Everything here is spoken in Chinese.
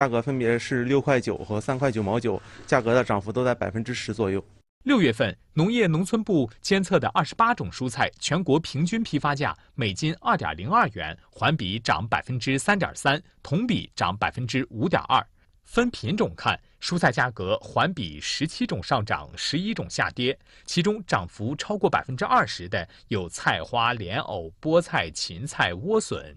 价格分别是六块九和三块九毛九，价格的涨幅都在百分之十左右。六月份，农业农村部监测的二十八种蔬菜全国平均批发价每斤二点零二元，环比涨百分之三点三，同比涨百分之五点二。分品种看，蔬菜价格环比十七种上涨，十一种下跌，其中涨幅超过百分之二十的有菜花、莲藕、菠菜、芹菜、莴笋。